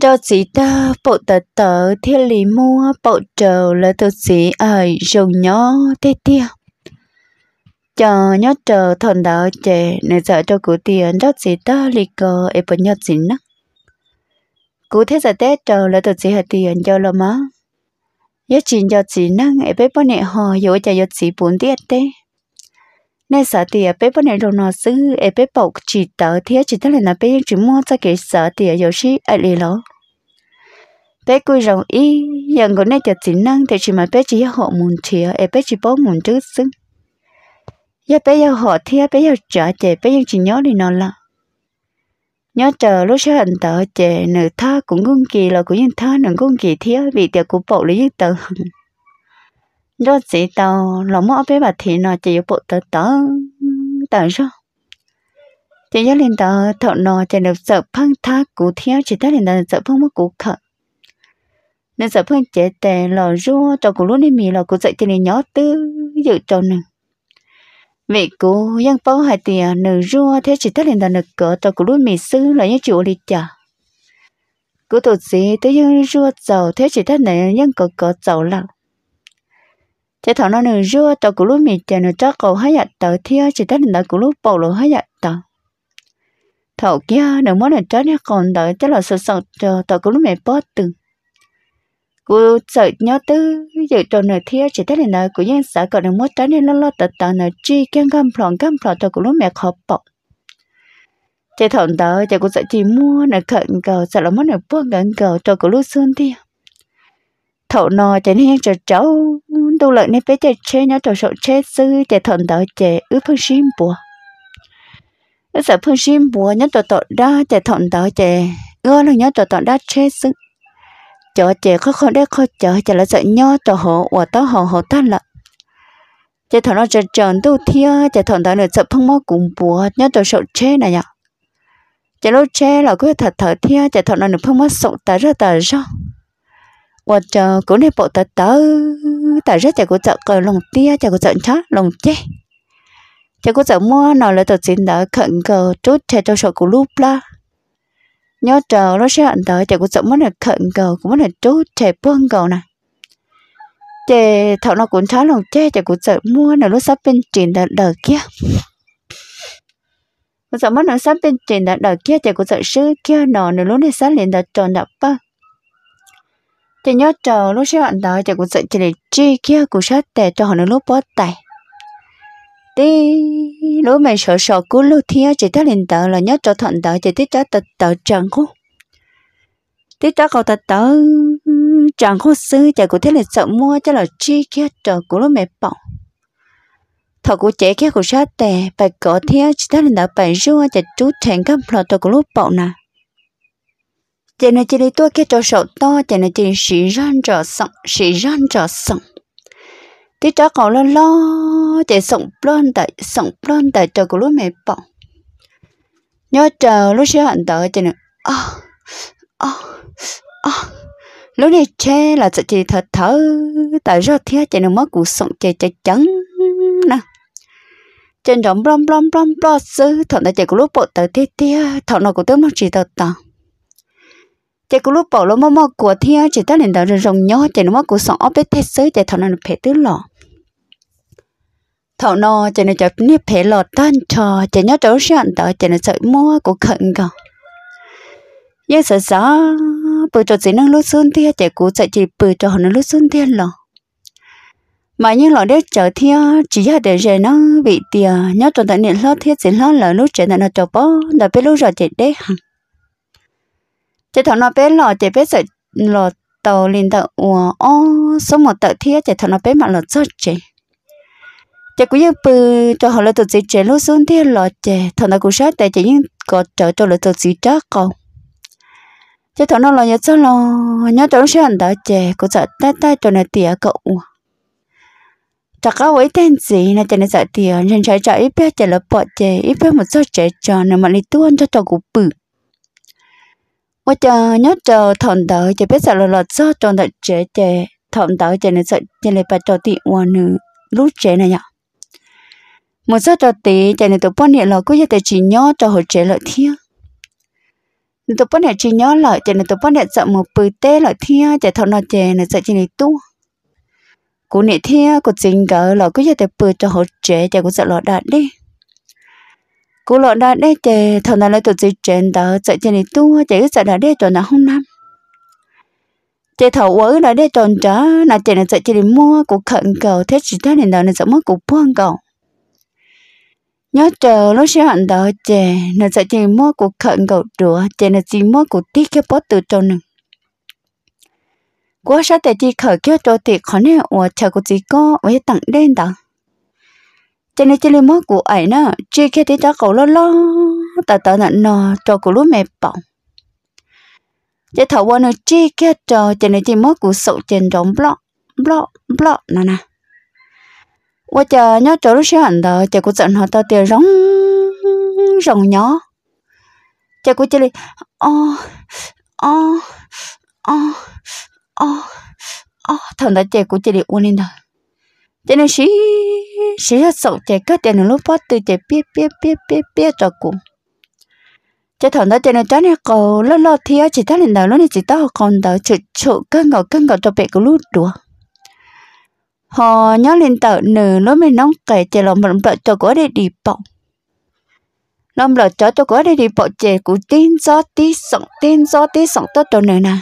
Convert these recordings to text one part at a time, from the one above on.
cho chỉ ta bộ tờ tờ thiên lý mua bộ trầu là thực sĩ ai dùng nhó thế tia chờ nhó trờ thon đó chè nè sợ cho cụ tiền cho chỉ ta lì cờ ép bộ nhó chỉ nắc cụ thế giờ tết trầu là thực sĩ hạt tiền cho lo má nhó chỉ nhó chỉ nắc ép bộ nè hò dỗ chả nhó chỉ bốn tiết tê nên sợ thì bé bên này đâu nó xứ ở bé bọc chỉ tờ thế chỉ tức là nó bé chỉ mua cho cái sợ thì có khi ở lì lỗ bé cúi rồng y nhưng còn nay cho chỉ năng thì chỉ mà bé chỉ họ muốn thì ở bé chỉ bó muốn chứ xứ giờ bé giờ họ thì bé giờ trả chị bé giờ chỉ nhớ đi nó là nhớ chờ lúc sẽ hận tờ chị nữ tha cũng cung kỳ là cũng như tha nữ cung kỳ thì vì tiệc của bộ lý tờ rồi chỉ tàu lòng mỏ bé bà thì nó chỉ bộ tờ tờ tờ rồi chỉ nhớ lên tờ thợ nó chỉ được sợ phăng thác cú theo chỉ ta lên tờ sợ phăng mất cú khẩn nên sợ phăng chế tè lò rua cho cú luôn đi mì lò cú dậy thì nhớ tư dự cho nè vì cú dân phố hai tiền nửa rua thế chỉ ta lên tờ nửa cỡ cho cú luôn mì sư là nhớ chịu đi chả cú tổ gì tới dân rua giàu thế chỉ ta này nhân cỡ cỡ giàu lắm thế thằng nó nửa rửa tao cũng lúc mì tiền nửa chắc cầu hay giặt dạ tao thia chỉ tết nửa cũng lúc bầu lúa hay giặt dạ tao thầu kia nửa món nửa trái nè còn tao chắc là sợ sợ chờ tao cũng lúc mì bớt từ, cú sợ nhớ tư giờ cho nửa thia chỉ tết nửa cú yên sợ còn nửa món trái nè lo lo tao tờ nửa chi kem cam phồng cam phồng tao cũng lúc mì khó bọc thế thằng tao chắc cú sợ chỉ mua nửa cận cầu sợ là món nửa buông gần cầu tao cũng lúc xương thia thổ nò chén hen cho cháu tu lợi nên phải chạy chê nhá trò sợ chê sư chạy thọn đó chạy ước phương sim bùa ước sợ phương sim bùa nhớ trò tọt đa chạy thọn đó chạy ưa là nhớ trò tọt đa chê sư chó chạy khó khó đấy khó chờ chạy là sợ nhó trò hộ và tao hộ hộ ta lợ chạy thọn nó chạy tròn tu thiêu chạy thọn đó nữa sợ phong mó cùng bùa nhớ trò sợ chê này nhở chạy lâu chê là cứ thật thở thiêu chạy thọn nó nữa phong mó sợ ta ra ta ra 我这国内报的到，但是这个这个农地啊，这个正常农地，这个怎么拿来到钱的？肯个做这做手工路啦，nhớ chờ nó sẽ ảnh tới, thì cũng giống là khẩn cầu cũng là trú trẻ buông cầu nè thì thọ nó cũng trái lòng chê thì cũng sợ mua là nó sắp bên trình đợt đợt kia nó cũng giống là sắp bên trình đợt đợt kia thì cũng sợ sư kia nọ nữa lúc này sắp lên đợt tròn đợt bao thì nhớ chờ lúc xưa anh đợi thì cũng sợ chỉ để chi kia cũng sợ để cho họ nó lúc bớt tay tí lúc mày sợ sợ cú lúc thiên chỉ thấy lên tờ là nhớ cho thận tờ chỉ tí cho tờ tờ chẳng khu tí cho cậu tờ tờ chẳng khu sư chả cũng thấy là sợ mua cho là chi kia chờ của lúc mày bỏ thọ của trẻ kia cũng sợ tè phải có thiên chỉ thấy lên tờ phải rua chả chú thành các lọ tờ của lúc bỏ nè chỉ nên chỉ đi tua kia cho sầu to chỉ nên chỉ sĩ răn trở sọng sĩ răn trở sọng tí chó cậu lo lo chỉ sọng plon tại sọng plon tại cho cậu lúc mẹ bỏ nhớ chờ lúc sẽ hận tới chỉ nên, à ờ, à ờ, à ờ, lúc này che là sẽ chỉ thật thở tại do thiết chỉ nên mất cuộc sọng chỉ chỉ trắng nè trên đó blom blom blom blom sư thằng ta chỉ có lúc bộ tới tê tê thằng nào cũng tới nó chỉ tật tao chỉ có lúc bảo lỗ mò mò của thia chỉ ta lên đó rồi rồng nhỏ chỉ nó mò của sòng ốp bé thế giới chỉ thọ nó phải tứ lọ thọ nó chỉ nó chọn nếp phải lọ tan trò chỉ nhớ trấu sạn đó chỉ nó sợ mua của khẩn cả giờ sợ gió bự cho chỉ năng lúc xuân thia chỉ cú chạy chỉ bự cho nó lúc xuân thia lọ mà như lọ đấy chở thia chỉ ra để rồi nó bị tiền nhớ tròn tận niệm lo thia chỉ lo lỡ lúc chuyện là nó cho bó là biết lúc rồi chỉ đế hằng chị thằng nó bé lò chị bé sợ lò tàu lên tàu ủa ô số một tàu thiết chị thằng nó bé mà lò sót chị chỉ cũng như bự cho họ là tụi chị trẻ lúc xuống thiết lò chị thằng nó cũng sát tại chị những có trở cho là tụi chị chắc cậu chị thằng nó lò nhớ cho lò nhớ cho trốn sơn đó chị cũng sợ tay tay cho nó tỉa cậu chắc có với tên gì là cho nó sợ tỉa nên trái trái ít bé chỉ là bỏ chỉ ít bé một số trẻ tròn mà lấy tuôn cho cho cũng bự 我就 nhớ chờ thằng đó chỉ biết sợ là là do trong đợt trẻ trẻ thằng đó chỉ nên sợ chỉ nên bắt cho tị nữa lúc trẻ này nhở một giờ cho tí chỉ nên tụi bọn này là cứ như thế chỉ nhớ cho hồi trẻ lại thiêng tụi bọn này chỉ nhớ lại chỉ nên tụi bọn sợ một bự tê lại thiêng chỉ thằng nó trẻ này sợ chỉ này tu cú này thiêng cú chính gỡ là cứ như thế bự cho hồi trẻ chỉ cú sợ là đạt cú lợn đã đế chè thằng nào lại tổ chức chuyện đó chạy trên đi tu chạy cái chạy đã đế chỗ nào không nam, chè thầu quấy đã đế tròn trả là chạy là chạy trên đi mua cụ khẩn cầu thế chỉ ta nên đó nên sợ mất cụ phong cầu nhớ chờ lúc sẽ hẳn đó chè là chạy trên mua cụ khẩn cầu rửa chè là chỉ mua cụ tí cái bớt từ trong nè quá sao tại chỉ khởi kia cho thì khó nên ở chờ cụ chỉ có với tặng đen đó cho nên chỉ lấy mất của ấy nó chỉ khi thấy cho cậu lo lo ta ta là nó cho cậu lúc mẹ bỏng chơi thấu qua nó chỉ khi trò cho nên chỉ mất của sổ trên rộng block block block nè nè qua chờ nhớ cho lúc sáng đó chờ của giận họ ta tiền rong rong nhỏ chờ chỉ lấy o o o o o thằng ta chơi của chỉ lấy uống lên rồi cho nên sĩ sĩ sầu chạy các tiền lúc bắt từ chạy biết biết biết biết biết cho cùng cho thằng đó cho nên cháu này cầu lo lo thì chỉ ta lần đầu nó chỉ tao còn đầu chữ chữ cân ngọ cân ngọ cho bé cái lút đùa họ nhớ lên tàu nửa nó mới nóng kể chạy lòng mình đợi cho có để đi bộ, lòng đợi cho cho có để đi bộ chạy cũng tin do tí sống tin do tí sống tốt cho nửa nè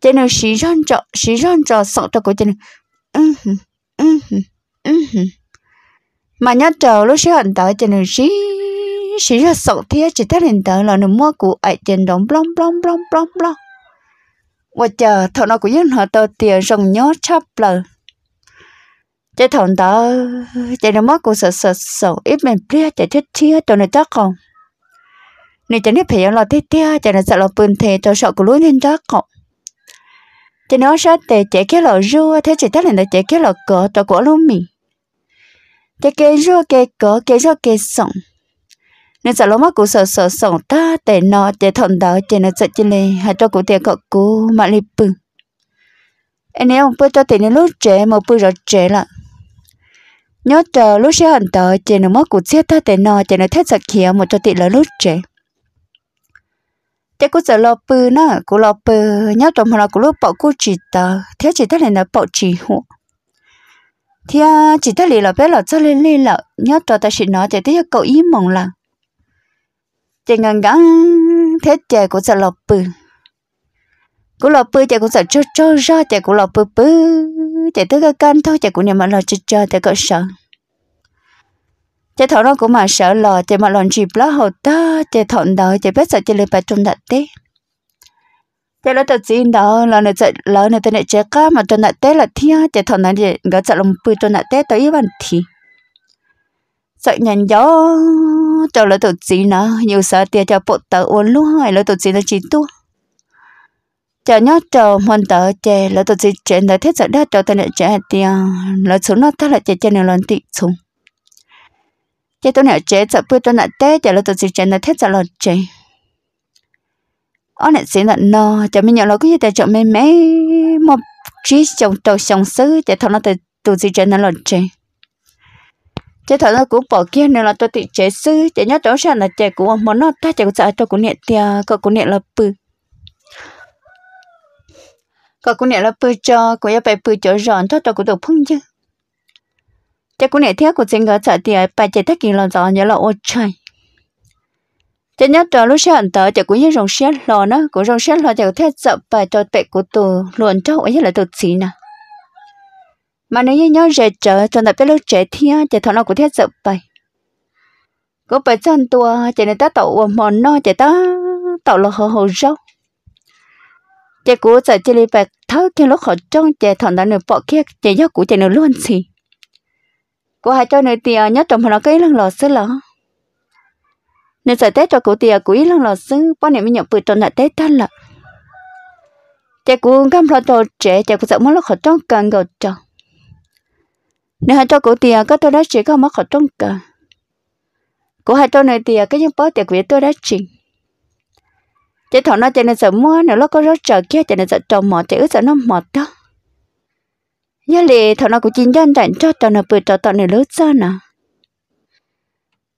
cho nên sĩ răn trọ sĩ răn trọ sống cho của cho nên ừ mà nhớ chờ lúc xíu hận tới trên đường xí xí ra sổ thia chỉ thấy hình tới là nó mua cụ ấy trên đống blong blong blong blong blong và chờ thằng nó cũng dân họ tờ tiền rồng nhớ chắp lờ chạy thằng tớ chạy nó mất cụ sợ sợ sợ ít mình plia chạy thiết chia cho này chắc không nên chạy nếp phải là thiết tia chạy nó sợ là phun thề cho sợ của lối nên chắc không chỉ nói sao tệ chế cái lọ rua thế chỉ tất là chế cái lọ cỏ cho của luôn mình chế cái rua cái cỏ cái rua cái sòng nên sợ lỗ mắt cụ sợ sợ sòng ta tệ nó chế thầm đó chế nó sợ chỉ này hay cho cụ tiền cọ cụ mà lì bự anh em bữa cho tiền lúc trẻ mà bữa rồi trẻ là nhớ chờ lúc sẽ hành tờ chế nó mất cụ chết ta tệ nó chế nó thét sợ kia một cho tiền là lúc trẻ thế cô giờ lo bự nữa cô lo bự nhớ trong là cô lo bỏ cô chỉ tờ thế chỉ thế này là bỏ chỉ hộ thì chỉ thế này là bé là cho lên lên là nhớ cho ta chỉ nói thế thế cậu ý mong là chỉ ngang ngang thế trẻ cô giờ lo bự cô lo bự trẻ cô giờ cho cho ra trẻ cô lo bự bự trẻ thứ cái can thôi trẻ cô nhà mà lo cho cho trẻ cậu sợ chế thọ nó cũng mà sợ lò chế mà lòn chìm lá hậu ta chế thọn đó chế biết sợ chế lên bài trung đặt tê chế lỡ tự tin đó là này sợ lỡ này tên này chế cá mà trung đặt tê là thiên chế thọn đó chế gỡ sợ lòng bự trung đặt tê tới ý bàn thì sợ nhận gió cho lỡ tự tin nó nhiều sợ tiền cho bộ tờ uốn luôn hay lỡ tự tin nó chỉ tu chờ nhớ chờ hoàn tờ chế lỡ tự tin chế nó thiết sợ đó cho tên này chế tiền lỡ xuống nó ta là chế chế này lần tị xuống chế tôi nè chế sợ bữa tôi nè té giờ là tôi chỉ chế nè thế sợ là chế ở nè xin là no giờ mình nhận là cái gì để chọn mấy mấy một trí chồng đầu sông sứ giờ thằng nó từ từ chỉ chế nè là chế chế thằng nó cũng bỏ kia nên là tôi tự chế sứ chế nhớ tôi sẽ là chế của món nó ta chế của sợ tôi cũng niệm thì có cũng niệm là bự có cũng niệm là bự cho bự cho rọn thôi tôi cũng được phun chứ chắc cũng này thiết của chính cái sợ thì phải chỉ thích kỳ là gió nhớ là ô trời chắc nhớ trò lúc sáng tới chắc cũng như rồng xét lò nó cũng rồng xét lò chắc thiết sợ phải cho tệ của tù luận cho ấy là tụt xí nè mà nếu như nhớ dễ chờ cho tập biết lúc trẻ thia chắc thằng nó cũng thiết sợ phải có phải chân tua chắc nên ta tạo một món no chắc ta tạo là hồ hồ rau chắc cũng sợ chỉ lấy bà tháo cái lúc họ trong chắc thằng nó nửa bỏ kia chắc nhớ cũng chắc nó luôn xí cô hai cho nơi tiề nhớ trồng nó cái lăng lò xứ lọ nên sợ tết cho cụ tiề ờ, cụ ý lăng lò xứ bao niệm mình nhập bự trồng lại tết tan lọ chạy cụ gam lo trò trẻ chạy cụ sợ mất lúc khỏi trong cần gầu trò nên hai cho cụ tiề có tôi đã chỉ có mất khỏi trong cần cụ hai cho nơi tiề cái những bó tiề của tôi đã chỉ chạy thọ nó chạy nên sợ mua nếu nó có rất chờ kia chạy nên sợ trồng mỏ chạy ướt sợ nó mọt đó nhớ lì thằng nào cũng chín dân rảnh cho cho nó bự cho tao nó lướt cho nó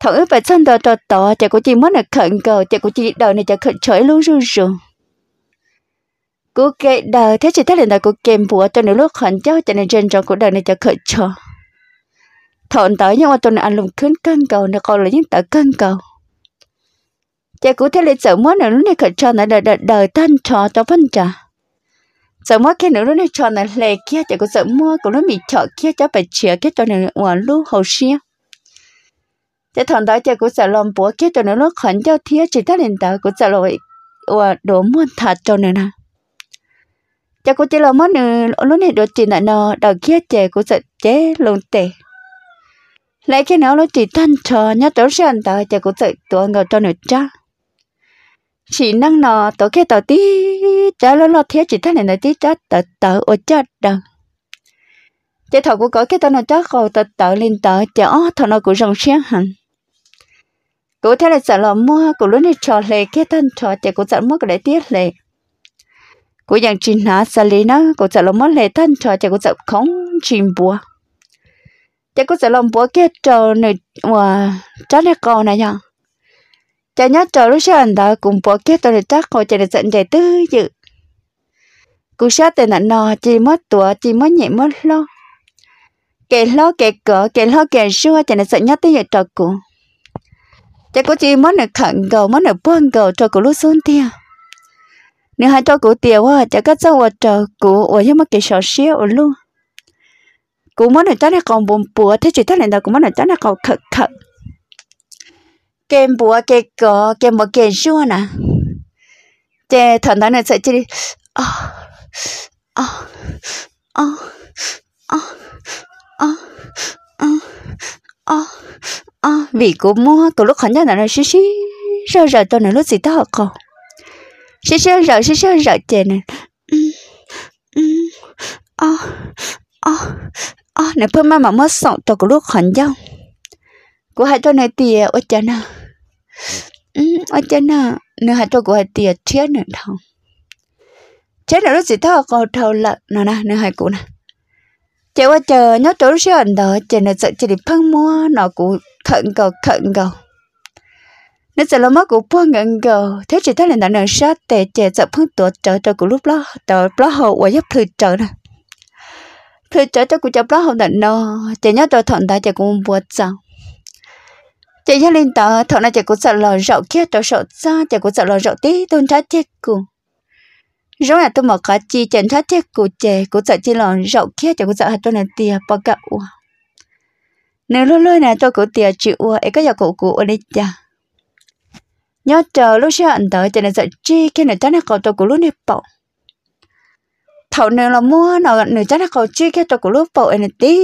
thằng ấy phải chân tao cho tao chả có chỉ muốn là khẩn cầu chả có chỉ đời này chả khẩn trời luôn rồi rồi cô kệ đời thế chỉ thấy là đời cô kèm bùa cho nó lúc khẩn cho cho nên trên trong của đời này chả khẩn cho thằng tới nhưng mà tôi ăn lùng khấn cân cầu nó còn là những tờ cân cầu chả cũng thế là sợ muốn là lúc này khẩn cho nó đời đời đời tan trò tao phân trả sợ mua cái nữa nó cho nó lệ kia chỉ có sợ mua của nó bị chợ kia cho phải chia cái cho nó ở lu hậu xia chỉ thằng đó chỉ có sợ lòng búa kia cho nó nó khẩn cho thía chỉ ta lên đó có sợ lỗi ở đồ mua thật cho nó nè chỉ có chỉ là mua nữa lúc này đồ chỉ là nó đầu kia chỉ có sợ chế lồng tệ lấy cái nữa nó chỉ tan trò nhớ tối sáng đó chỉ có sợ tuần ngồi cho nó cha chỉ năng nọ tổ kia tổ tí trả lo lo thế chỉ thế này nói tí trả tờ tờ ở chợ đồng chế thọ của cỡ cái tao nó chó khổ tờ tờ lên tờ chở thọ nó cũng rồng xiên hẳn cụ thế là sợ lo mua cụ lúc này trò lệ cái thân trò chả cụ sợ mua cái đấy tiếc lệ cụ dạng trình hả sợ lý nó cụ sợ lo mua lệ thân trò chả cụ sợ không trình bùa chả cụ sợ lo bùa cái trò này mà trả này con này nhở cho nhớ trò lúc sau anh đó cùng bỏ kết tôi chắc hồi chờ được dẫn dạy tư dự cú sát tên là nó chỉ mất tuổi chỉ mất nhẹ mất lo kẻ lo kẻ cỡ kẻ lo kẻ xua chờ được dẫn nhớ tới giờ trò cũ chắc có chỉ mất được khẩn cầu mất được buông cầu trò cũ lúc xuống tia nếu hai trò cũ tiêu quá chắc có cháu ở trò cũ ở nhưng mà kẻ sợ xíu ở luôn cú mất được chắc là còn buồn bùa thế chỉ thắt lên đó cú mất được chắc là còn khẩn khẩn kem bùa kem có kem bùa kem xua nè chè thằng đó này sẽ chơi à à à à à à à à vì cô mua từ lúc khẩn nhất là nó xí xí rồi rồi tôi này lúc gì đó cô xí xí rồi xí xí rồi chè này à à à này bữa mai mà mất sọn tôi có lúc khẩn nhau của hai trâu này tìa ở chân à ở chân à nửa hai trâu của hai tìa chết nữa thằng chết nữa chỉ thao còn thâu lợn nè nè nửa hai cụ nè chị qua chờ nhớ chỗ xe đó chị này sợ chị phăng mua nó cụ khẩn cầu khẩn cầu nó sợ lo mất cụ phua ngẩn cầu thế chị thấy là đã nở sát tệ chị sợ phăng tuột trở trở cụ lúc đó trở đó hậu và giúp thư trở nè thư trở cho cụ chập đó hậu đợt nó chị nhớ trở thọn ta chị cũng buồn sao chị gia linh tớ thọ này chị cũng sợ lò rậu kia tớ sợ xa chị cũng sợ lò rậu tí tôi trái chết cùng rồi là tôi mở cả chi chén trái chết của chị cũng sợ chị lò rậu kia chị cũng sợ hạt tôi này tiề bỏ cả u nếu lôi lôi này tôi cũng tiề chịu u ấy có giờ cụ cụ ở đây chả nhớ chờ lúc xưa anh tớ chị là sợ chi khi này chắc này cậu tôi cũng lúc này bỏ thọ này là mua nào nếu chắc này cậu chi khi tôi cũng lúc bỏ anh tí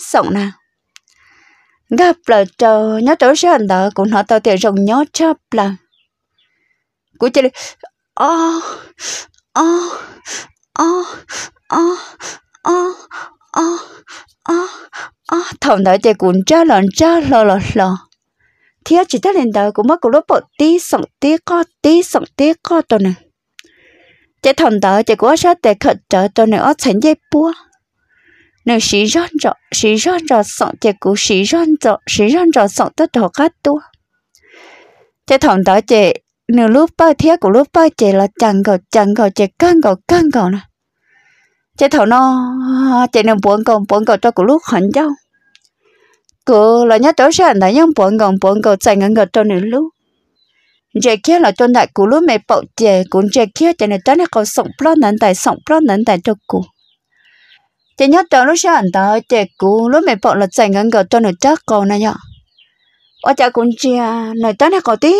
sống nào gặp là chờ nhớ tới sẽ anh đó cũng họ tao thể rồng nhớ chấp là của chị ô ô ô ô ô ô ô ô thằng đó chị cũng trả lần trả lò lò lò thế chỉ thấy lên đó cũng mất cũng lúc bộ tí sòng tí co tí sòng tí co tôi nè chị thằng đó chị cũng sẽ để khẩn trợ tôi nè ở thành dây búa nếu sĩ rong rõ sĩ rong rõ sọ chỉ cú sĩ rong rõ sĩ rong rõ sọ tất đồ cát tua chỉ thằng đó chỉ nếu lúc bao thiết của lúc bao chỉ là chẳng cầu chẳng cầu chỉ căng cầu căng cầu nè chỉ thằng nó chỉ nên buồn cầu buồn cầu cho của lúc hẳn đâu cứ là nhớ tối sáng thấy những buồn cầu buồn cầu chạy ngang cầu cho nên lúc giờ kia là cho đại của lúc mẹ bậu chè cũng giờ kia cho nên tới nó cầu sống plon nắn tại sống plon nắn tại cho cụ chỉ nhớ trong lúc sáng ta chỉ cú lúc mẹ bọn là chạy ngang gờ cho nửa chắc còn này nhở ở chợ cũng chia à, nửa ta này có tí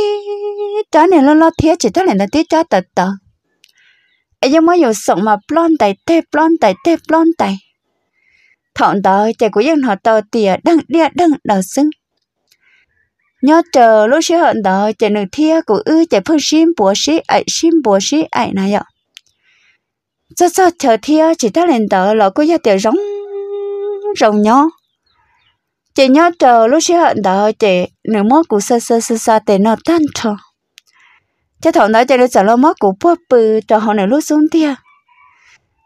chắc này lo lo thiết chỉ ta này là tí chắc tật tật ấy nhưng mà nhiều sống mà plon tay tê plon tay tê plon tay thọn tới chỉ cú dân họ tờ tìa đăng đia đăng đờ xứng nhớ chờ lúc sáng tới chỉ nửa thiết cú ư chỉ phương sim bùa sĩ ấy sim bùa sĩ ấy này nhở cho cho chờ thia chỉ ta lên tờ là có gia tiểu rong rồng nhó chị nhớ chờ lúc xí hận tờ chị nửa mốt của sơ sơ sơ sơ tề nó tan trò cho thằng nói cho đứa sợ lo mốt của bố bự cho họ nửa lúc xuống thia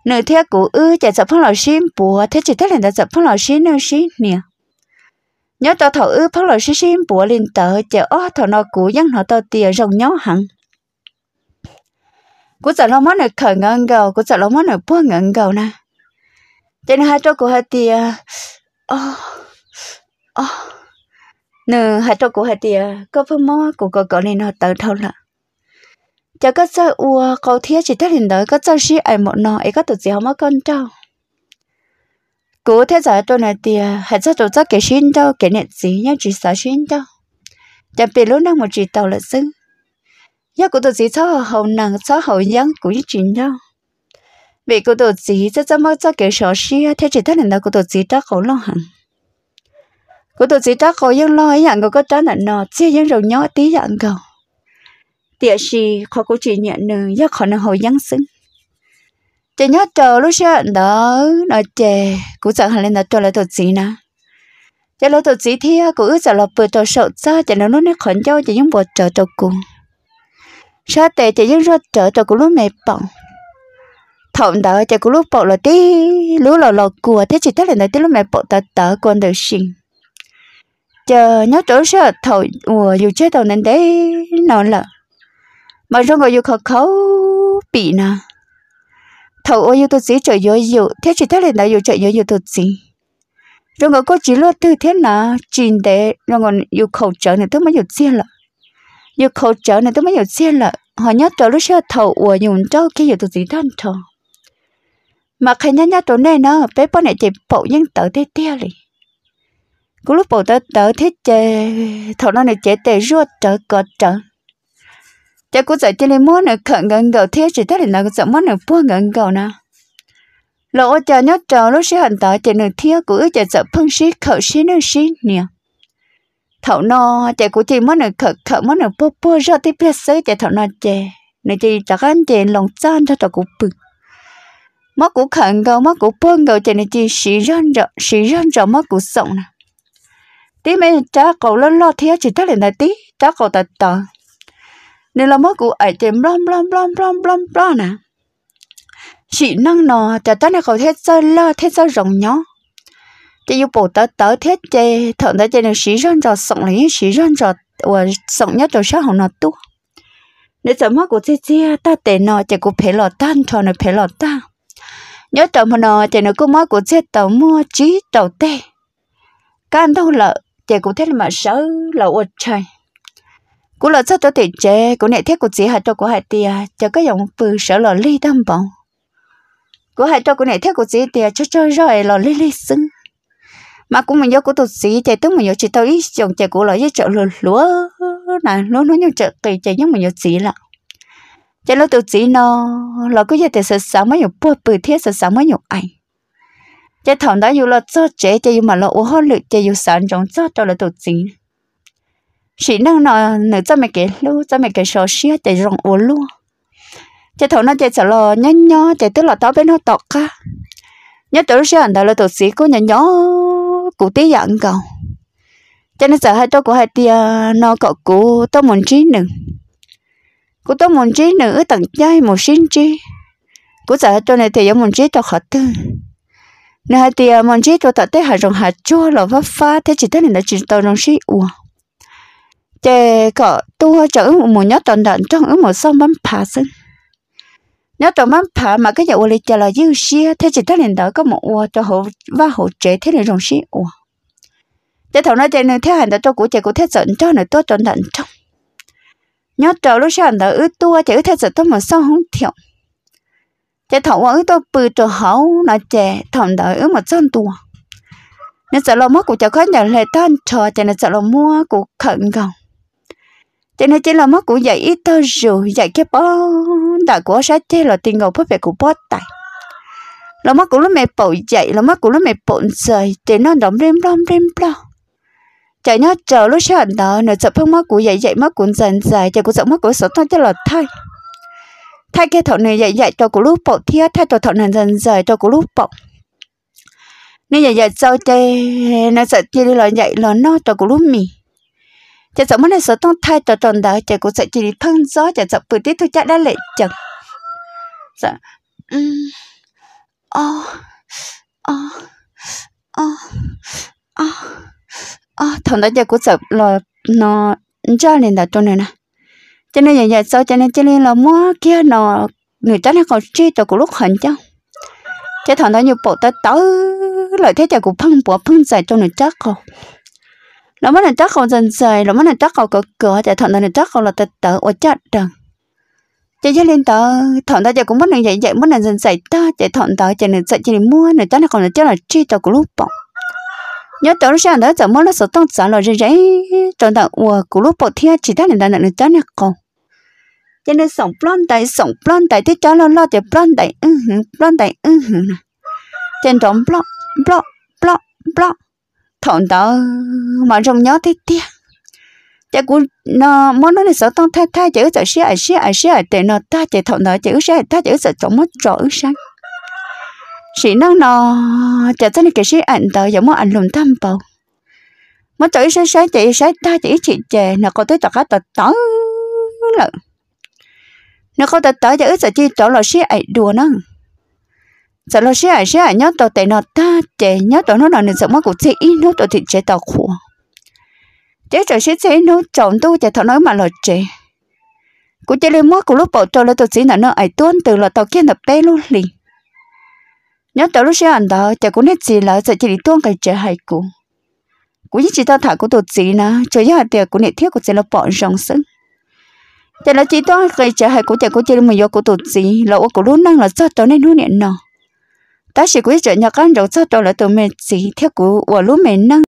nửa thia của ư chạy sợ phong lò xin bùa thế chỉ ta lên tờ sợ phong lò xin nửa xin nè nhớ tao thầu ư phong lò xin bùa lên tờ chị ó thằng nó cũ dân họ tao tiền rồng nhó hẳn cú sợ lo mất này khởi ngang gầu cú sợ lo mất này bua ngang gầu na cho nên hai chỗ của hai tia ô ờ, ô ờ. nè hai chỗ của hai tia có phần mó của cô cậu nên nó tự thâu lợ cho các sợ ua cầu thiết chỉ thấy hình đời các sợ sĩ ai một nọ ấy các tụt gì không có con trâu cú thế giờ chỗ này tia hai chỗ tổ chức cái xin đâu cái nẹt gì nhá chỉ sợ xin đâu chẳng biết lúc nào một chỉ tàu là xứng 要古多子操好难操好养古一群的。vì cô tổ chí cho hậu cho mất cho kể sở sĩ thế chỉ thân là cô tổ chỉ đã khổ lo hẳn cô tổ chí đã khổ yên lo ấy hẳn cô có trả nợ nọ chia yên rồi nhỏ tí hẳn cầu địa sĩ khó cô chỉ nhận nờ do khó nợ hồi giáng sinh chỉ nhớ chờ lúc xưa đó nói chè cũng chẳng hẳn là cho lại tổ chí nào, cho lại tổ chí thì cũng ước sợ là bữa tổ sợ ra cho nó nó khó cho chỉ những bộ trò trò cùng sao tệ chỉ những rốt trở cho cô lúc mẹ bỏng thọng đó cho cô lúc bỏng là tí lú lò lò cua thế chỉ tất là nói tí lúc mẹ bỏng tờ tờ con được sinh chờ nhớ chỗ sợ thầu ủa dù chết tàu nên đấy nó là mà trong gọi dù khó khó bị nè thầu ôi dù tôi chỉ trời dối dù thế chỉ thế là đã dù trời dối dù tôi chỉ rồi ngồi có chỉ lo tư thế nè chín để rồi ngồi dù khẩu trợ này tôi mới dù chia là khẩu này tôi mới xem là họ nhớ lúc xưa thầu cho khi từ mà khi nhớ nhớ tụi này nó bé bọn này chỉ bộ nhân tự thế tia đi, cú lúc bộ tớ tớ thế chè thầu nó này chè tè ruột trợ cọ trợ chắc cũng giải chè này mua này khẩn gần gầu thế chỉ thế này là giải mua này buông gần gầu nè lỗ chờ nhớ chờ lúc xưa hành tớ chỉ này thiếu của chè sợ phân xí khẩu xí nữa xí nè thảo nó chạy của chị mất nữa khở khở mất nữa bơ bơ ra tiếp biết sớ chạy thảo nó chạy này chị chắc ăn chạy lòng chan cho thảo của bự mất của khẩn gầu mất của bơ gầu chạy này chị xì răn rọ xì răn rọ mất của sọng nè tí mấy cha cậu lo lo thế chỉ tất là này tí cha cậu tật tờ nên là mất của ấy chạy blom blom blom blom blom blom nè chị năng nọ cha chắc này cậu thế chơi lo thế chơi rộng nhỏ 这又不得得天这同他这种时尚着送了一时尚着我送一着啥好那多。你怎么个这这大点呢？这个赔了单，穿了赔了单。nhớ tàu mà nó thì nó cũng mới của chết tàu mua trí tàu tê can đâu lợ thì cũng thế là mà sợ lợ ô trời cũng lợ sao tao thì chế cũng nè thiết của chị hạt cho của hạt tia cho cái dòng bự sợ lợ ly đâm bọng của hạt cho của nè thiết của chị tia cho rồi lợ ly ly xứng mà cũng mình nhớ của tôi sĩ chạy tức mình nhớ chỉ tao ít chồng chạy của lại với chợ lúa lúa này lúa nó như chợ tùy chạy nhưng mình nhớ sĩ là chạy lúa tôi sĩ nó là cứ chạy thì sợ sáng mới nhớ bơ bự thiết sợ sáng mới nhớ ảnh chạy thằng đó dù là cho trẻ chạy mà là ô hoa lự chạy dù sáng trong cho cho là tôi sĩ sĩ năng nó nữa cho mày cái lúa cho mày cái sò xía chạy rong ô lúa chạy thằng nó chạy sợ lo nhăn nhó chạy tức là tao bên nó tọt cả nhớ tới sẽ anh đó là tôi sĩ cô nhăn nhó cụ tí giận cậu cho nên sợ hai tôi của hai tia nó cậu cụ tôi muốn trí nữa cụ tôi muốn trí nữa tặng chơi một xin trí cụ sợ hai tôi này thì giống muốn trí tôi khó tư nên hai tia muốn trí tôi thật tế hai rồng hạt chua là vấp phá thế chỉ thế này là chỉ tôi rồng xí ua chè cậu tôi cho chở một nhát nhót đạn trong ở một sông bắn phá sinh nếu trong mắm phá mà cái dạo lịch trả là dư xia thế chỉ thấy liền đỡ có một ô cho hộ và hộ chế thế liền rồng xí ô để thầu nói trên thế hành đã cho cụ trẻ cụ thế giận cho nữa tôi trọn thận trong nhớ trầu lúc sau đã ứ tua chỉ thế giận tôi mà sao không thiệu để thầu ứ tôi bự trầu hậu là trẻ thằng đã ứ một chân tua nên sợ lo mất cụ trẻ khó nhận lời tan trò trẻ nên sợ lo mua cụ khẩn gồng cho nên chỉ là mất của dạy ít thôi rồi dạy cái bó đã của sát thế là tiền ngầu phải về của bó tài là mất của lúc mẹ bội dạy là mất của lúc mẹ bội dạy thì nó đóng đêm đom đêm lo chạy nó chờ lúc sợ đó nó sợ phương mất của dạy dạy mất của dần dài chạy của sợ mất của số thôi chứ là thay thay cái thọ này dạy dạy cho của lúc bộ thiết thay cho thọ này dần dài cho của lúc bộ nên dạy dạy sau chơi nó sợ chơi đi là dạy là nó cho của lúc mình chả sợ món này sợ tông thay tờ tòn đó chả cũng sẽ chỉ thân gió chả sợ bự tiết thôi chả đã lệ chẳng dạ um oh oh oh oh oh thằng đó chả cũng sợ là nó cho nên là tôi này nè cho nên giờ giờ sau cho nên cho nên là mua kia nó người ta nó còn chi tờ của lúc hận chứ chứ thằng đó như bộ ta tớ lại thế chả cũng phăng bỏ phăng dài cho người chắc không nó mới là chắc còn dần dài nó mới là chắc còn cửa cửa chạy thọn là chắc còn là tật tớ ở chặt rằng chạy chạy lên tớ thọn tớ chạy cũng mất là dạy dạy mất là dần dài ta chạy thọn tớ chạy là chạy chạy mua là ta là còn là chắc là chi tớ của lúc bỏng nhớ tớ nó sang đó giờ mới là số tông sản là dây dây trong tớ của của lúc bỏng thia chỉ ta là tớ là chắc là còn cho nên sống plon tay sống plon tay thế cho lo lo thì plon tay ừ hử plon tay ừ hử nè trên trống plon plon plon plon thọn đó mà rồng nhó thế tia chả cũng nó món nó này sợ tông thay thay chữ sợ xí ở xí ở xí ở tệ nó ta chữ thọn nó chữ xí ta chữ sợ chống mất rõ sáng xí nó nó chả thế này cái xí ảnh tờ giống món ảnh lùm tham bầu mất chữ sáng sáng chị sáng ta chỉ chị chè nó có tới tọt hết tọt tớ lợn nó có tọt tớ chữ sợ chi chỗ là xí ấy đùa nó sợ lo xe à xe à, nhớ tàu tệ nó ta trẻ nhớ tàu nó là nên sợ mất của chị ít nó tàu thì trẻ tàu khổ chế trời xe xe nó chồng tôi trẻ thọ nói mà lo trẻ cũng chơi lên mất của lúc bỏ cho là tàu chỉ là nó ai tuôn từ là tàu kia là bé luôn lì nhớ tàu lúc xe ăn đó trẻ cũng nên gì là sợ chỉ đi tuôn cái trẻ hay cũ cũng như chỉ tao thả của tàu chỉ nè trời giờ tiền cũng nên thiết của trẻ là bỏ rong sân trẻ là chỉ tao cái trẻ hay của chạy cũng chơi lên mình do của tàu chỉ là của luôn năng là sao tàu nên nuôi nè nào 但是规则人家讲肉燥到了都没吃，结果我路没弄。